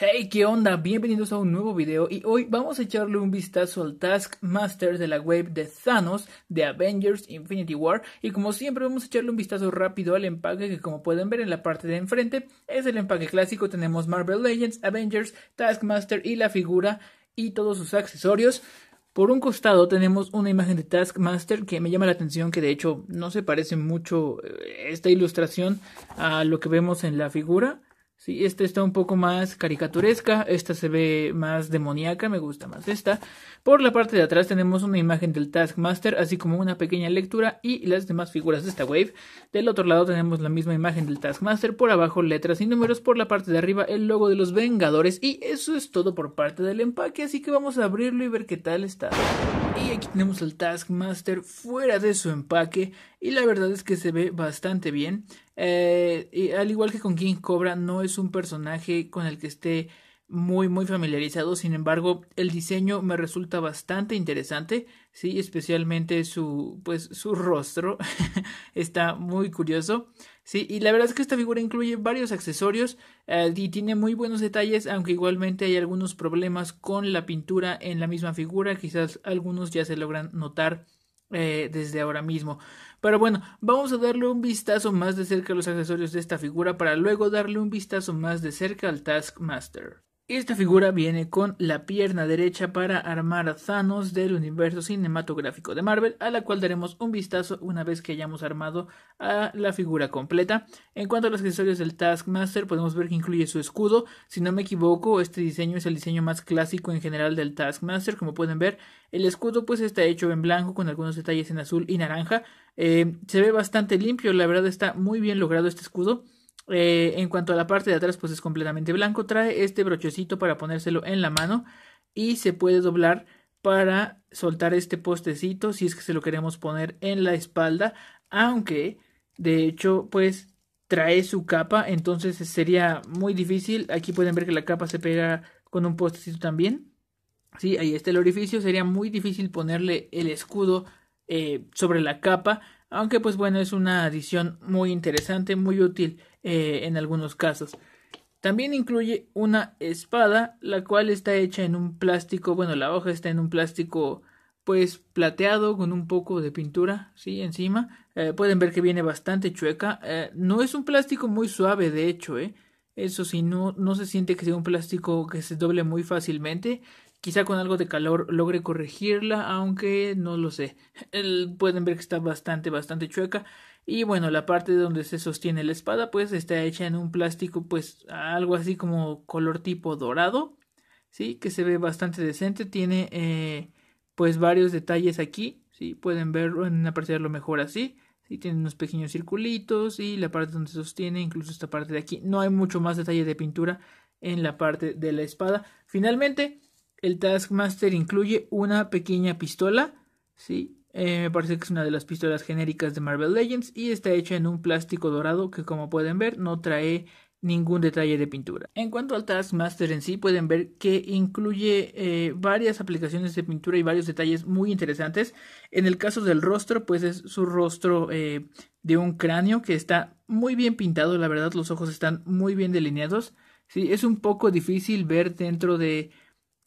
Hey, ¿qué onda? Bienvenidos a un nuevo video y hoy vamos a echarle un vistazo al Taskmaster de la web de Thanos de Avengers Infinity War y como siempre vamos a echarle un vistazo rápido al empaque que como pueden ver en la parte de enfrente es el empaque clásico, tenemos Marvel Legends, Avengers, Taskmaster y la figura y todos sus accesorios. Por un costado tenemos una imagen de Taskmaster que me llama la atención que de hecho no se parece mucho eh, esta ilustración a lo que vemos en la figura Sí, esta está un poco más caricaturesca, esta se ve más demoníaca, me gusta más esta. Por la parte de atrás tenemos una imagen del Taskmaster, así como una pequeña lectura y las demás figuras de esta wave. Del otro lado tenemos la misma imagen del Taskmaster, por abajo letras y números, por la parte de arriba el logo de los Vengadores y eso es todo por parte del empaque, así que vamos a abrirlo y ver qué tal está. Y aquí tenemos al Taskmaster fuera de su empaque. Y la verdad es que se ve bastante bien. Eh, al igual que con King Cobra, no es un personaje con el que esté muy muy familiarizado, sin embargo, el diseño me resulta bastante interesante, sí, especialmente su pues su rostro está muy curioso. Sí, y la verdad es que esta figura incluye varios accesorios eh, y tiene muy buenos detalles, aunque igualmente hay algunos problemas con la pintura en la misma figura, quizás algunos ya se logran notar eh, desde ahora mismo. Pero bueno, vamos a darle un vistazo más de cerca a los accesorios de esta figura para luego darle un vistazo más de cerca al Taskmaster. Esta figura viene con la pierna derecha para armar a Thanos del universo cinematográfico de Marvel, a la cual daremos un vistazo una vez que hayamos armado a la figura completa. En cuanto a los accesorios del Taskmaster, podemos ver que incluye su escudo. Si no me equivoco, este diseño es el diseño más clásico en general del Taskmaster. Como pueden ver, el escudo pues está hecho en blanco con algunos detalles en azul y naranja. Eh, se ve bastante limpio, la verdad está muy bien logrado este escudo. Eh, en cuanto a la parte de atrás, pues es completamente blanco. Trae este brochecito para ponérselo en la mano y se puede doblar para soltar este postecito si es que se lo queremos poner en la espalda. Aunque, de hecho, pues trae su capa, entonces sería muy difícil. Aquí pueden ver que la capa se pega con un postecito también. Sí, ahí está el orificio. Sería muy difícil ponerle el escudo eh, sobre la capa. Aunque pues bueno, es una adición muy interesante, muy útil. Eh, en algunos casos. También incluye una espada, la cual está hecha en un plástico, bueno, la hoja está en un plástico pues plateado con un poco de pintura, sí, encima. Eh, pueden ver que viene bastante chueca. Eh, no es un plástico muy suave, de hecho, eh. Eso sí, no, no se siente que sea un plástico que se doble muy fácilmente. Quizá con algo de calor logre corregirla, aunque no lo sé. pueden ver que está bastante, bastante chueca. Y bueno, la parte donde se sostiene la espada, pues está hecha en un plástico, pues algo así como color tipo dorado. Sí, que se ve bastante decente. Tiene eh, pues varios detalles aquí. Sí, pueden verlo, apreciarlo mejor así. Sí, tiene unos pequeños circulitos y la parte donde se sostiene, incluso esta parte de aquí. No hay mucho más detalle de pintura en la parte de la espada. Finalmente, el Taskmaster incluye una pequeña pistola, ¿sí? Eh, me parece que es una de las pistolas genéricas de Marvel Legends y está hecha en un plástico dorado que como pueden ver no trae ningún detalle de pintura. En cuanto al Taskmaster en sí, pueden ver que incluye eh, varias aplicaciones de pintura y varios detalles muy interesantes. En el caso del rostro, pues es su rostro eh, de un cráneo que está muy bien pintado, la verdad los ojos están muy bien delineados. Sí, es un poco difícil ver dentro de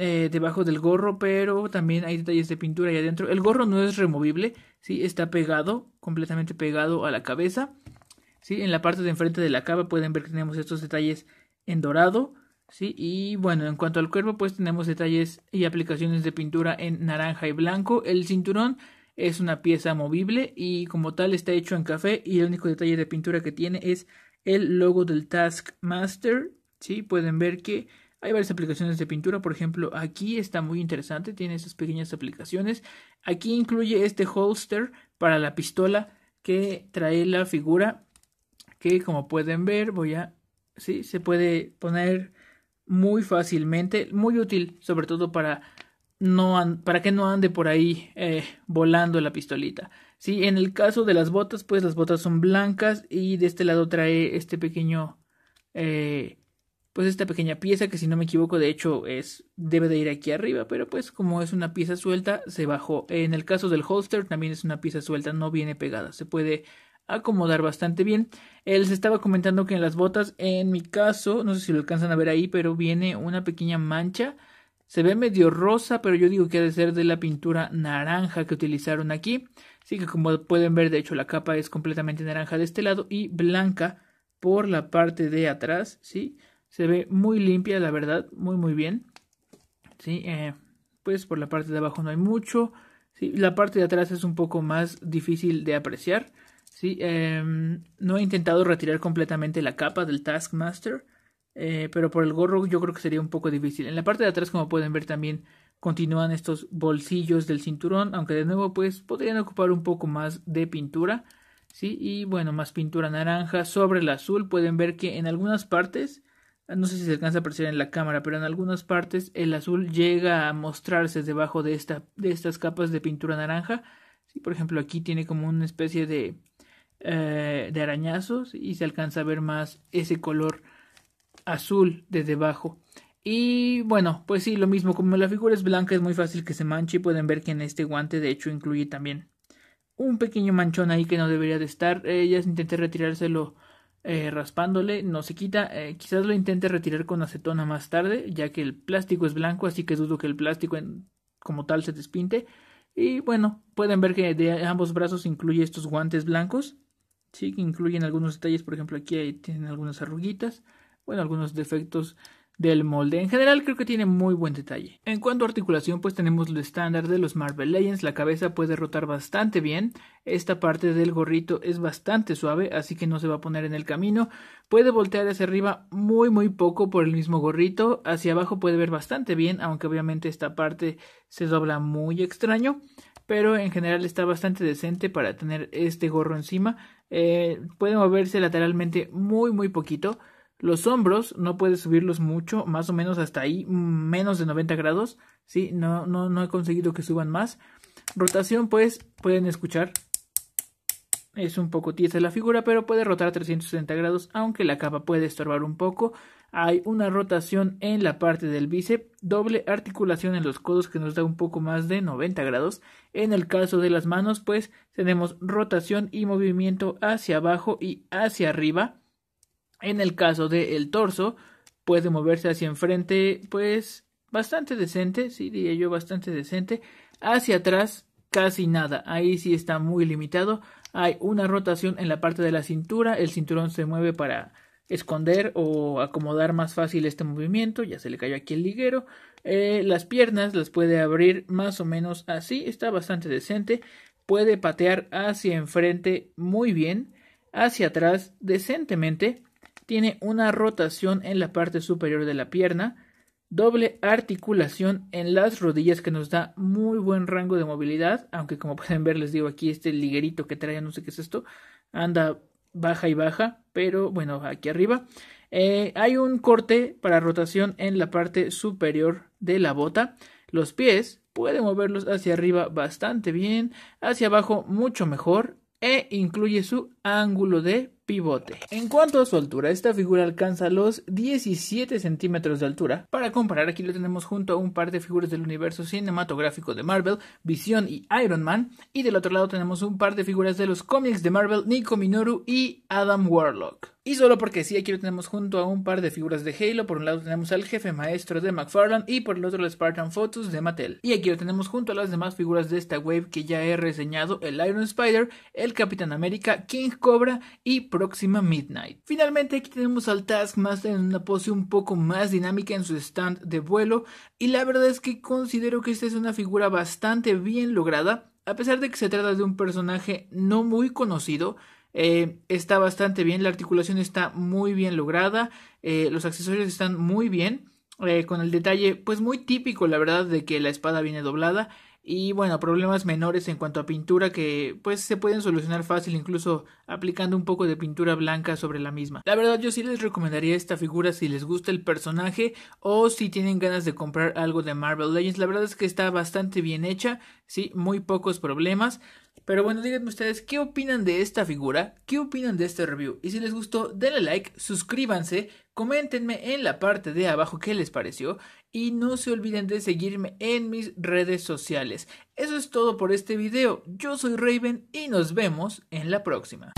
eh, debajo del gorro, pero también hay detalles de pintura ahí adentro. El gorro no es removible, ¿sí? Está pegado, completamente pegado a la cabeza, ¿sí? En la parte de enfrente de la cava pueden ver que tenemos estos detalles en dorado, ¿sí? Y bueno, en cuanto al cuerpo, pues tenemos detalles y aplicaciones de pintura en naranja y blanco. El cinturón es una pieza movible y como tal está hecho en café y el único detalle de pintura que tiene es el logo del Taskmaster, ¿sí? Pueden ver que hay varias aplicaciones de pintura, por ejemplo, aquí está muy interesante, tiene esas pequeñas aplicaciones. Aquí incluye este holster para la pistola que trae la figura, que como pueden ver, voy a sí, se puede poner muy fácilmente, muy útil, sobre todo para no para que no ande por ahí eh, volando la pistolita. Sí, en el caso de las botas, pues las botas son blancas y de este lado trae este pequeño eh, pues esta pequeña pieza que si no me equivoco de hecho es debe de ir aquí arriba, pero pues como es una pieza suelta se bajó. En el caso del holster también es una pieza suelta, no viene pegada, se puede acomodar bastante bien. Él estaba comentando que en las botas, en mi caso, no sé si lo alcanzan a ver ahí, pero viene una pequeña mancha. Se ve medio rosa, pero yo digo que ha de ser de la pintura naranja que utilizaron aquí. Así que como pueden ver, de hecho la capa es completamente naranja de este lado y blanca por la parte de atrás, ¿sí? Se ve muy limpia, la verdad, muy muy bien. Sí, eh, pues por la parte de abajo no hay mucho. la parte de atrás es un poco más difícil de apreciar. Sí, em, no he intentado retirar completamente la capa del Taskmaster, eh, pero por el gorro yo creo que sería un poco difícil. En la parte de atrás, como pueden ver también, continúan estos bolsillos del cinturón, aunque de nuevo pues podrían ocupar un poco más de pintura. Sí, y bueno, más pintura naranja sobre el azul. Pueden ver que en algunas partes no sé si se alcanza a apreciar en la cámara, pero en algunas partes el azul llega a mostrarse debajo de, esta, de estas capas de pintura naranja. por ejemplo, aquí tiene como una especie de, eh, de arañazos y se alcanza a ver más ese color azul de debajo. Y bueno, pues sí, lo mismo, como la figura es blanca es muy fácil que se manche y pueden ver que en este guante de hecho incluye también un pequeño manchón ahí que no debería de estar. Eh, ya intenté retirárselo eh, raspándole, no se quita. Eh, quizás lo intente retirar con acetona más tarde, ya que el plástico es blanco, así que dudo que el plástico como tal se despinte. Y bueno, pueden ver que de ambos brazos incluye estos guantes blancos. Sí, que incluyen algunos detalles, por ejemplo, aquí tienen algunas arruguitas, bueno, algunos defectos del molde. En general creo que tiene muy buen detalle. En cuanto a articulación, pues tenemos lo estándar de los Marvel Legends. La cabeza puede rotar bastante bien. Esta parte del gorrito es bastante suave, así que no se va a poner en el camino. Puede voltear hacia arriba muy muy poco por el mismo gorrito. Hacia abajo puede ver bastante bien, aunque obviamente esta parte se dobla muy extraño. Pero en general está bastante decente para tener este gorro encima. Eh, puede moverse lateralmente muy muy poquito los hombros no puedes subirlos mucho, más o menos hasta ahí, menos de 90 grados, ¿sí? No, no, he conseguido que suban más. Rotación, pues, pueden escuchar. Es un poco tiesa la figura, pero puede rotar a 360 grados, aunque la capa puede estorbar un poco. Hay una rotación en la parte del bíceps, doble articulación en los codos que nos da un poco más de 90 grados. En el caso de las manos, pues tenemos rotación y movimiento hacia abajo y hacia arriba en el caso del torso, puede moverse hacia enfrente, pues bastante decente, sí diría yo bastante decente. Hacia atrás, casi nada. Ahí sí está muy limitado. Hay una rotación en la parte de la cintura. El cinturón se mueve para esconder o acomodar más fácil este movimiento. Ya se le cayó aquí el liguero. Eh, las piernas las puede abrir más o menos así. Está bastante decente. Puede patear hacia enfrente muy bien. Hacia atrás decentemente tiene una rotación en la parte superior de la pierna, doble articulación en las rodillas que nos da muy buen rango de movilidad, aunque como pueden ver les digo aquí este liguerito que trae, no sé qué es esto, anda baja y baja, pero bueno, aquí arriba. Eh, hay un corte para rotación en la parte superior de la bota. Los pies pueden moverlos hacia arriba bastante bien, hacia abajo mucho mejor e incluye su ángulo de pivote. En cuanto a su altura, esta figura alcanza los 17 centímetros de altura. Para comparar, aquí lo tenemos junto a un par de figuras del universo cinematográfico de Marvel, Vision y Iron Man, y del otro lado tenemos un par de figuras de los cómics de Marvel, Nico Minoru y Adam Warlock. Y solo porque sí, aquí lo tenemos junto a un par de figuras de Halo. Por un lado tenemos al jefe maestro de McFarland, y por el otro el Spartan Photos de Mattel. Y aquí lo tenemos junto a las demás figuras de esta wave que ya he reseñado, el Iron Spider, el Capitán América, King Cobra y Próxima Midnight. Finalmente aquí tenemos al Taskmaster en una pose un poco más dinámica en su stand de vuelo y la verdad es que considero que esta es una figura bastante bien lograda, a pesar de que se trata de un personaje no muy conocido, eh, está bastante bien, la articulación está muy bien lograda, eh, los accesorios están muy bien eh, con el detalle, pues muy típico, la verdad, de que la espada viene doblada. Y bueno, problemas menores en cuanto a pintura que pues se pueden solucionar fácil incluso aplicando un poco de pintura blanca sobre la misma. La verdad yo sí les recomendaría esta figura si les gusta el personaje o si tienen ganas de comprar algo de Marvel Legends. La verdad es que está bastante bien hecha, sí, muy pocos problemas. Pero bueno, díganme ustedes qué opinan de esta figura, qué opinan de este review. Y si les gustó, denle like, suscríbanse, coméntenme en la parte de abajo qué les pareció y no se olviden de seguirme en mis redes sociales. Eso es todo por este video. Yo soy Raven y nos vemos en la próxima.